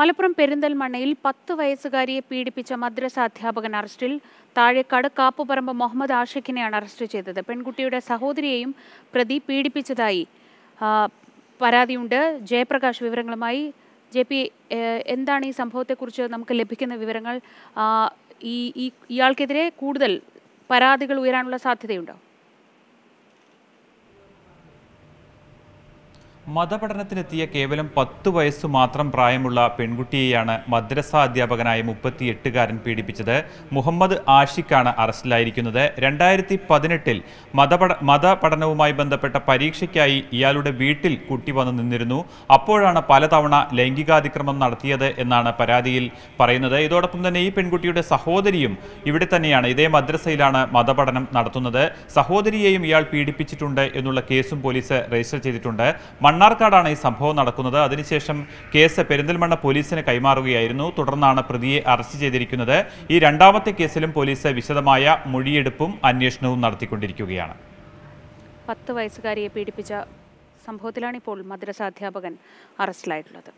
മലപ്പുറം പെരിന്തൽമണ്ണയിൽ പത്ത് വയസ്സുകാരിയെ പീഡിപ്പിച്ച മദ്രസ അധ്യാപകൻ അറസ്റ്റിൽ താഴെക്കാട് കാപ്പുപറമ്പ് മുഹമ്മദ് ആഷിഖിനെയാണ് അറസ്റ്റ് ചെയ്തത് പെൺകുട്ടിയുടെ സഹോദരിയെയും പ്രതി പീഡിപ്പിച്ചതായി പരാതിയുണ്ട് ജയപ്രകാശ് വിവരങ്ങളുമായി ജെ പി എന്താണ് ഈ സംഭവത്തെക്കുറിച്ച് നമുക്ക് ലഭിക്കുന്ന വിവരങ്ങൾ ഈ ഇയാൾക്കെതിരെ കൂടുതൽ പരാതികൾ ഉയരാനുള്ള സാധ്യതയുണ്ടോ മതപഠനത്തിനെത്തിയ കേവലം പത്തു വയസ്സു മാത്രം പ്രായമുള്ള പെൺകുട്ടിയെയാണ് മദ്രസ അധ്യാപകനായ മുപ്പത്തിയെട്ടുകാരൻ പീഡിപ്പിച്ചത് മുഹമ്മദ് ആഷിഖാണ് അറസ്റ്റിലായിരിക്കുന്നത് രണ്ടായിരത്തി പതിനെട്ടിൽ മതപഠ മതപഠനവുമായി ബന്ധപ്പെട്ട പരീക്ഷയ്ക്കായി ഇയാളുടെ വീട്ടിൽ കുട്ടി വന്നു നിന്നിരുന്നു അപ്പോഴാണ് പലതവണ ലൈംഗികാതിക്രമം നടത്തിയത് എന്നാണ് പരാതിയിൽ പറയുന്നത് ഇതോടൊപ്പം തന്നെ ഈ പെൺകുട്ടിയുടെ സഹോദരിയും ഇവിടെ തന്നെയാണ് ഇതേ മദ്രസയിലാണ് മതപഠനം നടത്തുന്നത് സഹോദരിയെയും ഇയാൾ പീഡിപ്പിച്ചിട്ടുണ്ട് എന്നുള്ള കേസും പോലീസ് രജിസ്റ്റർ ചെയ്തിട്ടുണ്ട് മണ്ണാർക്കാടാണ് ഈ സംഭവം നടക്കുന്നത് അതിനുശേഷം കേസ് പെരിന്തൽമണ്ണ പോലീസിന് കൈമാറുകയായിരുന്നു തുടർന്നാണ് പ്രതിയെ അറസ്റ്റ് ചെയ്തിരിക്കുന്നത് ഈ രണ്ടാമത്തെ കേസിലും പോലീസ് വിശദമായ മൊഴിയെടുപ്പും അന്വേഷണവും നടത്തിക്കൊണ്ടിരിക്കുകയാണ് പത്ത് വയസ്സുകാരിയെ പീഡിപ്പിച്ച സംഭവത്തിലാണ് ഇപ്പോൾ മദ്രസാധ്യാപകൻ അറസ്റ്റിലായിട്ടുള്ളത്